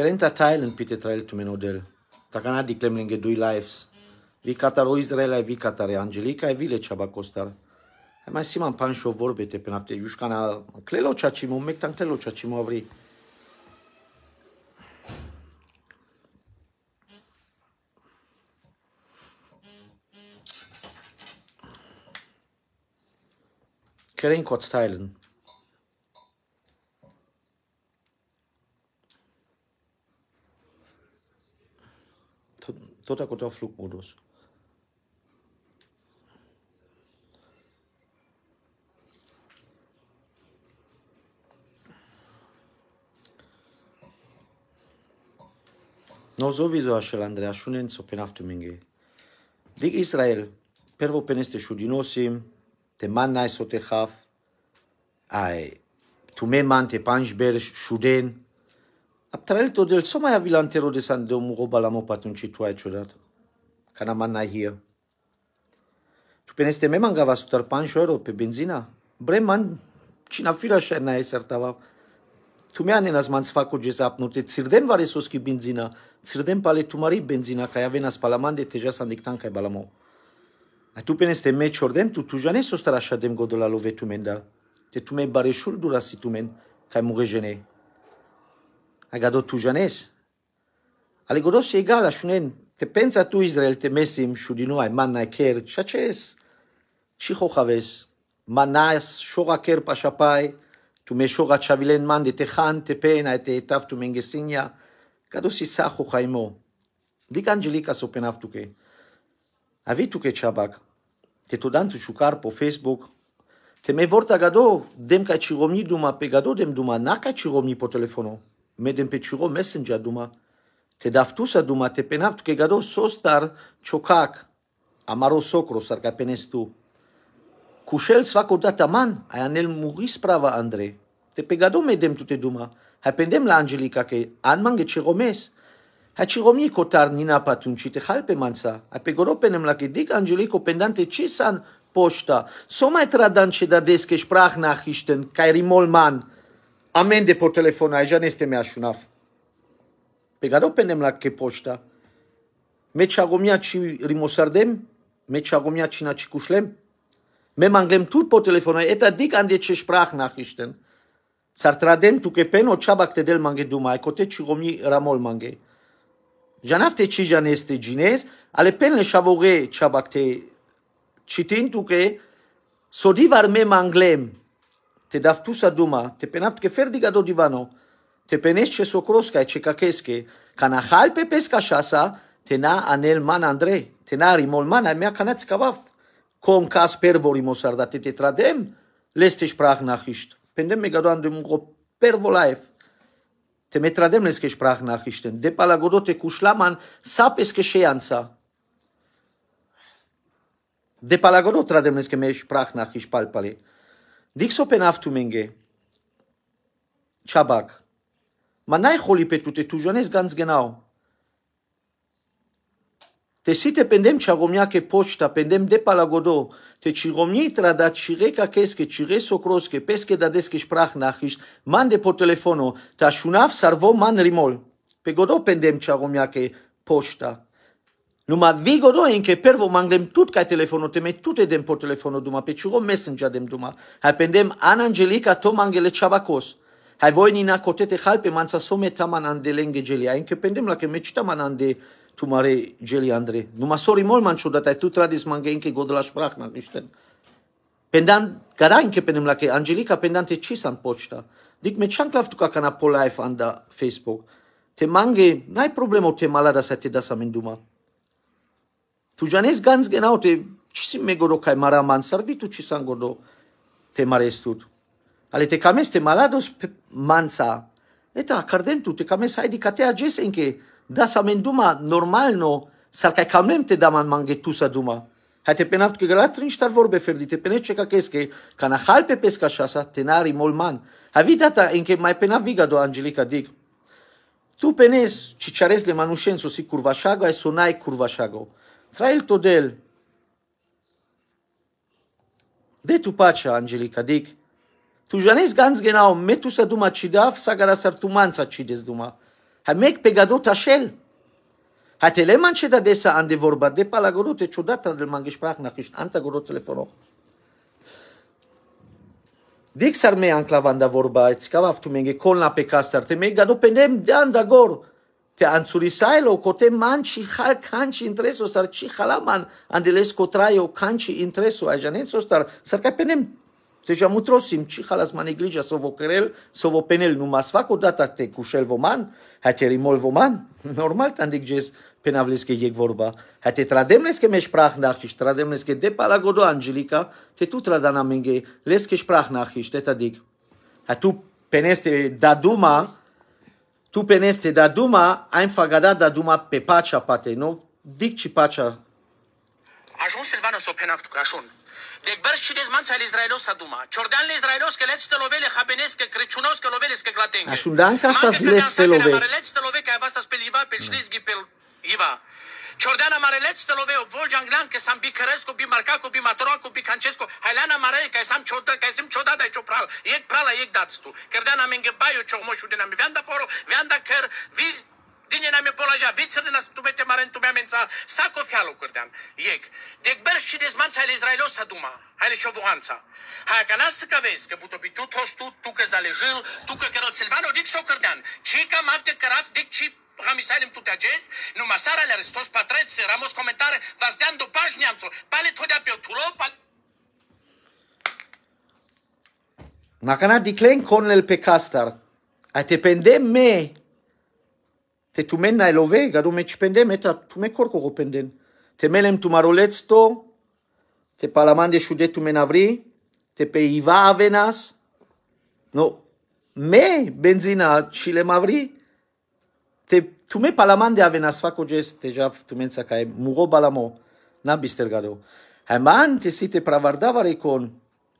Kerenta Thailand pite trail tu menodel. Takana diklem lenge dui lives. Vi katar o Israel e vi e Angelica e vile ceva costar. E mai siman pan și o vorbete pe noapte. Iușcana clelo ceacimo, mectan clelo ceacimo avri. Kerenta Thailand. Dottag unter Flugmodus. No, sowieso, Andrea, schönen zu penaftumenge. Die Israel, per wo peneste Schudinosim, te mannai sotechaf, ai, tu me man te panjber shuden, tot del soma ya vilantero de San Deo mugo balamo patun tu ai ciudat. Cana manna hie. Tu peneste me mangava sutar pancho euro pe benzina? Bre man, cina fira shena eser sertava. Tu mi anenas man sfaco nu te țirdem vare cu benzina, țirdem pale tu mari benzina kai palaman de teja san dictan kai balamo. A tu peneste me ciordem tu tu jane sostar așa dem godola lovetumen dar. Te tu mei bareșul dura situmen kai mugejene. אגדות תוז'נס. All'egodo se egala shunen, te pensa tu Israel te mesim shudinu ai manna ker chaches, chicho chaves, manas shora ker pashapai, tu me shora chavilen man de techan te pena et etav tu mengesinya, gado si sacho chaimo. Dik angelika so penav tuke. Avi tuke chabak, te todan tu shukar po Facebook, te me vorta gado, dem kai chiromni duma pe gado dem duma, na kai chiromni po telefono. medempečiro Messenger duma. Te sa duma te penaptu ke gado sostar čokak, amaro sokro sarka penestu. Kušel svako data man, ai anel nel muri sprava Andre. Te pegado medem tu te duma. Ha pendem la Angelica că an mange ciromes. Ha ciromni kotar nina patun ci te halpe mansa. Ha pegoro penem la che dig Angelico pendante san poșta. S-o mai tradan ce da des că sprach nachrichten, kai rimol man amende por nu este mea șunaf. Pe care o penem la che poșta. Meci agomia ci rimosardem, meci agomia cina ci cușlem. Me manglem tut por aici. eta dic an na ce S-ar tradem tu pen peno ceabac te del mange dumai, te ci gomi ramol mange. Janafte ci jan este ginez, ale pen le șavoge ceabac te tu că sodivar me manglem te tusa duma, te penaft geferdiga do divano, te ce socrosca e cecachesche, hal pe pesca șasa, te na anel man Andrei, te na rimol man a mea canați cavaf, con cas pervorim o sardate te te tradem, lesteș prah nahisht, pendem megadoan de mungo pervolaev, te metradem leskeș prah nahishten, de palagodote cușlaman sapesche șeanța, de palagodot tradem leskeș prah nahish palpale, Dikso penaftu menge. Chabak. Man nein, pe tu te jones ganz genau. Te si te pendem ce Romnia che poșta, pendem de palagodo, te ci Romni tradat ci reca cheske, ci re socrosche, pesche da deske sprach nachist, man de po telefono, ta șunav sarvo man rimol. Pe godo pendem ce Romnia che poșta. Numai vigoroi încă pervo manglem tot ca telefonul teme tute dem po telefonul duma pe ciugo messenger dem duma. Hai pendem an Angelica to mangele chabacos. Hai voi nina cotete halpe manza some taman de lenge gelia. Încă pendem la că meci taman de tu mare geli Andre. Numa sori mol man ciudat ai tu tradis mange încă sprach brahna cristian. Pendan garanche pendem la că Angelica pendante ci san pochta. Dic me ce-am ca cana polife anda Facebook. Te mange, n-ai problemă o te malada să te da să menduma tu janez ganz genau, te chisi megoro kai maraman servitu chisan godo te marestutu. Ale te kames te malados mansa. Eta tu te kames kate katea jesen ke da, sa amen duma no sar kai kamem te daman mange sa duma. Hai te penaft că galat rin star vorbe ferdi, te penet ce cacheske, ca kana hal pe pesca șasa, tenari man Hai data în că mai pena viga do Angelica Dic. Tu penes, ci ceares le manușenso si curvașago, ai sonai curvașago el del. De tu pace, Angelika dic, Tu janis ganz genau, sa duma cidaf, sagara sartumanza des duma. mec pe gadot așel. ashel. Hateleman ce da desa an de vorba de del ciudată sprach na nachiști, anta gorot telefonul. Dick sar me anclavanda vorba, et scavaf tu menge colna pe castar, te gadot pe nem de anda gor te ansulisailo cote manchi hal kanchi intereso sar chi halaman andeles cotraio, kanchi intereso a janenso star sar te deja mutrosim chi halas man vo crel, so vo penel nu mas fac odată te cușel voman haterimol voman normal tandic penavles penavleske yek vorba te hate trademleske me trademles trademleske de palagodo angelica te tu tradana menge leske sprachnachis te hai tu peneste daduma tu este da Duma, ai înfagadat, da Duma pe pacea Nu dic ci pacea. Ajuns Silvano să o penaft cu așun. Deci, bărți și dezmanța al Israelos duma. Ciordean le Israelos că leți te lovele habenes că creciunos că loveles că glatenge. Așa da în casa leți te love. le-ați stălovele că să pe liva pe șlizghi pe iva. Ciordana Marelec Steloveo, Voljan Glan, că sam Bicărescu, Bimarcacu, Bimatoroacu, Bicancescu, Hailana Marei că sam Ciodă, că sam Ciodă, da Ciu Pral, Iec Prala, Iec Dațtu, baiu, Mengebaiu, Ciogmoșu din Ami, Vianda Foro, Vianda Căr, Vir, din n-ami polaja, viță din asta, tu mete mare în mete mența, Să cofialu curdean, ieg. De berș și dezmanța ale Israelo să duma, ai le șovuanța. Hai că n nas că vezi, că butopi tu tostu, tu că zale jil, tu că silvan, Silvano, dic s-o curdean. Ci cam afte cărat, dic ci te Хамисалим Тутаджес, но Масара Ларистос Патрец, Рамос Коментар, Ваздян до Пажнямцо, Пале Тодя Пеотуло, Пале... Nakana diklen konlel pe kastar. A te pende me. Te tu men na elove, gadu me cipende me ta tu me corco ko penden. Te melem tu marolets to. Te palaman de tu men avri. Te pe iva avenas. No. Me benzina chile mavri te tu ତୁମେ ପାଲାମାନ୍ ଦେ te ନାସ୍ଫାକୋ tu ତେଜା sa ସାକାଏ ମୁଗୋ ବାଲାମୋ n-am bistergalo. Haman te si te pravardavare con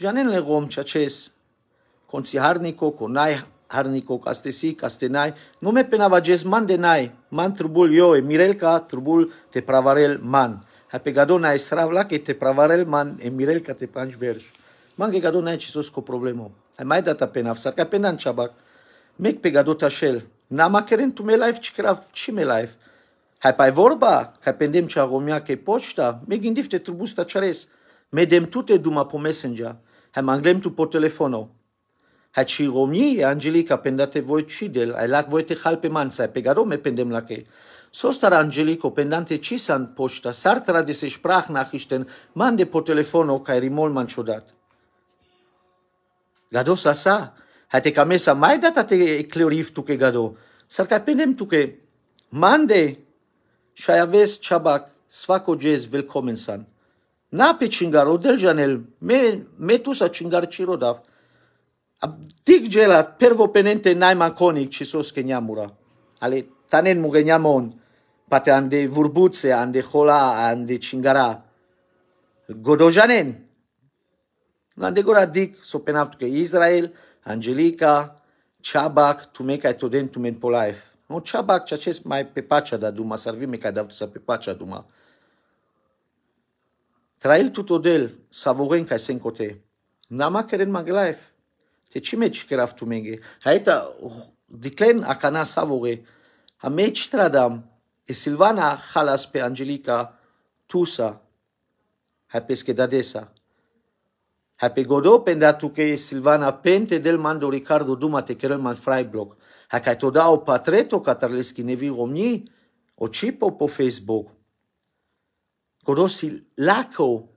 janen le rom chaches con si harnico con nai harnico caste si caste nai nu me va ges man de nai man trubul yo e mirelca trubul te pravarel man ha pe gadona esravla che te pravarel man e mirelca te panj berj man gado nai ci sos cu problemo hai mai data pena afsar ca pena în ceabac mec pe ta shel Na am kerent tu live ce chi ce live. Hai pai vorba, hai pendem ce agomia ke poșta, me gândifte trubusta me dem tute duma po messenger, hai manglem tu po telefono. Hai ci romi, Angelica pendate voi del, ai lac voi te hal pe mansa, pe garo me pendem la ke. Sostar Angelico pendante san poșta, sartra de se sprach nachisten, mande po telefono, ca rimol man Gadosa Gados asa, hate kamesa mai data te clorif tu ke gado sarka penem tu ke mande shayaves chabak svako jez velkomen san pe chingar del janel me me tu sa chingar cirodav a dig gelat, pervo penente nai manconi ci sos ke njamura Ale tanen mu genjamon pate ande vurbuce ande hola ande chingara godojanen dic, s-o penaptu că Israel, Angelica, Čabak, tu nekaj to den tu men polajf. No, ce acest mai pe pacea da duma, vii mei ca da pe pacea duma. Trail tu to del, savoren ca sen kote. Nama mag life. Te ce čimeč kraf tu menge. Hajta, diklen akana savore. A meč tradam, e Silvana halas pe Angelica, tusa, hai pesche da desa. Happy godo penda tuke Silvana Pente del mando Ricardo Duma te kerel man Freiburg. Hakaj to o patreto katarleski nevi romni očipo po Facebook. Godo si lako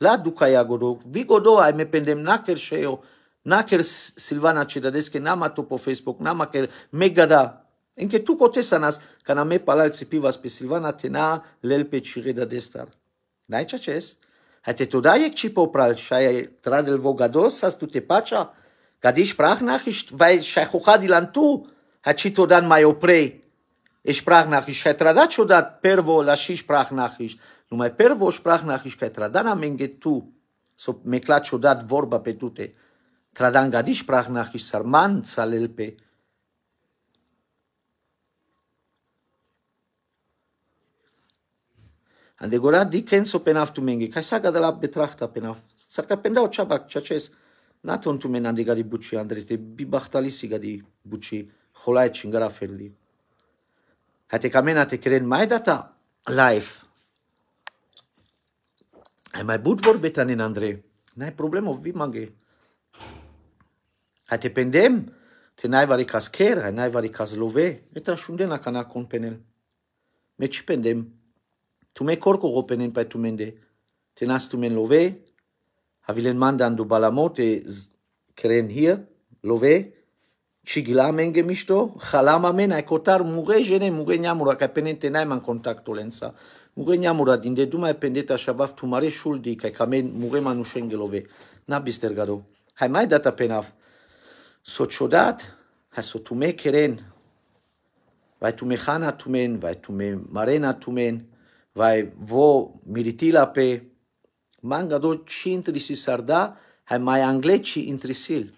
la duka ja godo. Vi godo ai me pendem naker šejo naker Silvana Cidadeske nama to po Facebook nama ker megada Încă tu nas, ca n-am palal pivas pe Silvana, tena lel pe cireda de star. N-ai ce acest? Hajte to da jekči popral, še je tradel vogados, a tu te pača, kadiš prah nahiš, vaj še je hohadilan tu, hajči to dan majo prej, eš prah nahiš, še je trada čo dat, prvo lašiš prah nahiš, no maj prvo eš prah nahiš, kaj trada na menge tu, so mekla čo dat vorba pe tute, tradan gadiš prah nahiš, sar manca lelpe, Adegora Dickenso penaf mengi, Kai saga da la betrachta penaf. Sarka pendau chabak chaches. Naton tumen andegari buci andrete bi bahtalisi gadi buci holai chingara feldi. Hate kamena te creen mai data life. Ai mai but vorbetan în Andrei. N-ai problemă, vii mange. Hai te pendem, te n-ai vari cascher, hai n-ai vari caslove, eta și unde n-a cana con penel. Meci pendem. Tu pe tu gopenen pa tumende tenas men love havilen mandan du balamote kren hier love chigila menge mișto, halama men e kotar mure jene mure nyamura ka penen te naiman kontakto lensa mure nyamura dinde duma e pendeta shabaf tumare shuldi ka kamen mure manushen love, na bistergado hai mai data penaf sot shodat hasot tume keren vay tu khana vai tu me marena tu men vai vo miritila pe manga do ci intrisi sarda hai mai angleci intrisil.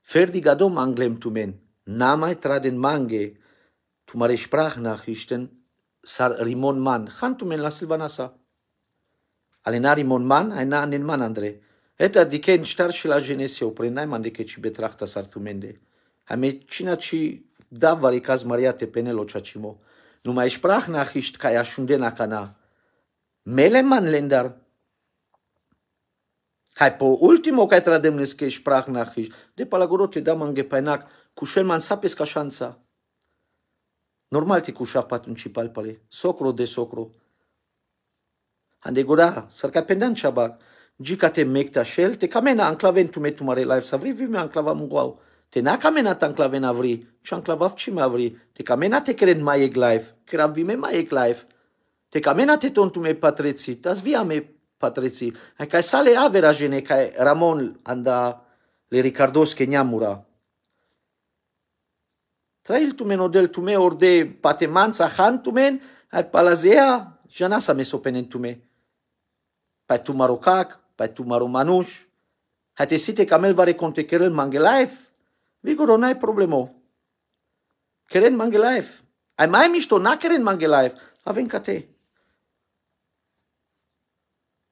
Ferdi gadom anglem tu men, mai traden mange, tu mare sprachnachrichten sar rimon man, han tu men la silvanasa. Alena rimon man, hai na anen man andre. Eta diken shtar și la genesio, prenai man deke ci betrachta sar tu mende. Hai me cina ci da varicaz mariate penelo ciacimo. Numai meine Sprachnachricht kann ja schon den meleman Melemanländer. Hai po ultimul care trademnes că ești De pa la gorote da man painak. Cu șel man sapes ca șanța. Normal te cu șaf patunci palpale. Socro de socro. Ande gura, sarca pendan ceabac. Gica te mecta șel, te camena anclaventu mare life. Să vrei vime anclava mungoau. Te na kamenat anklaven avri, șu anklavav çim avri. Te e glaif, cred life, mai e glaif. Te kamenat etontume patreci, tas viame patreci. Ai Ca sale avera jene ca Ramon anda le Ricardos ke nyamura. Trail tumen odel tume orde patemanza han tumen, ai palazea jana sa tu tume. Pai tu marocac, pai tu maromanuș, Hai te site kamel vare kontekerel mangelaif. Vi godo naj problemov. Ker mange life. Aj maj mi što nakeren mange life. Aven ven kate.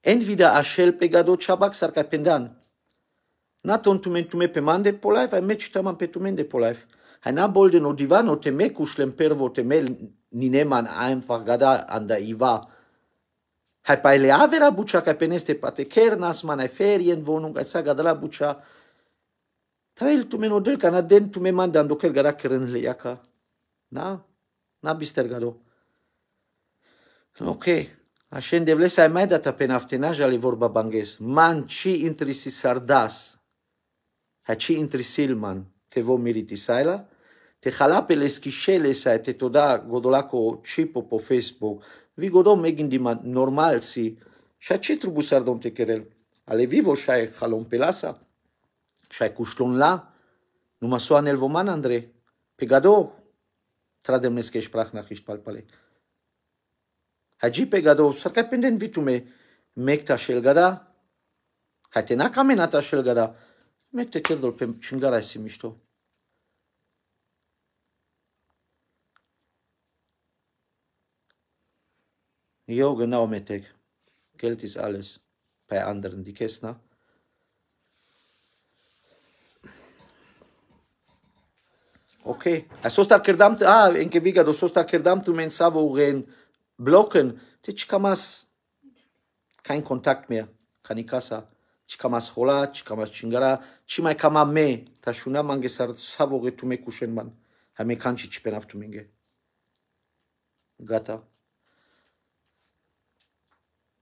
Entweder a shel pegado chabak sarka pendan. Na ton tumen tume pe mande po life, aj meč taman pe tumen de po life. Aj na boldeno divano te me kušlem pervo te me ni neman einfach gada anda iva. Hai paile avera bucha ca peneste pate kernas man ai ferien vonung ai saga de la bucha trail tu meno del kana den tu man mandan kel gara keren le yaka na na bister gado ok Așen de vlesa mai data pe naftenaj ale vorba banges. Man, ci intri si sardas. Ha ci intri silman. Te vom miriti saila. Te le schișele sa te to da godolaco cipo po Facebook. Vi godom megindima normal si. Și ce trebuie să ardăm te kerel? Ale vivo și halom lasa? și-ai cușlunla, numai soa nelvoman, Andrei, pe gadou, tradem neskeș prahnach iș palpale. Haji Pegado, gadou, s-ar ca penden vitume, mekta șelgada, hai te n-a mekte cerdol pe cingara si Jo, genau, Metek. Geld ist alles. Bei anderen die Kästner. Okay. Als so kerdamt. verdammt, ah, in Gewiga, du so stark verdammt, du meinst, wo rein blocken, dich deci kann mas kein Kontakt mehr, kann ich kassa. Ich kann mas hola, ich kann mas chingara, ich mai kann me, ta shuna man gesar, savo tu me kushen man. Ha me kann ich penaf tu menge. Gata.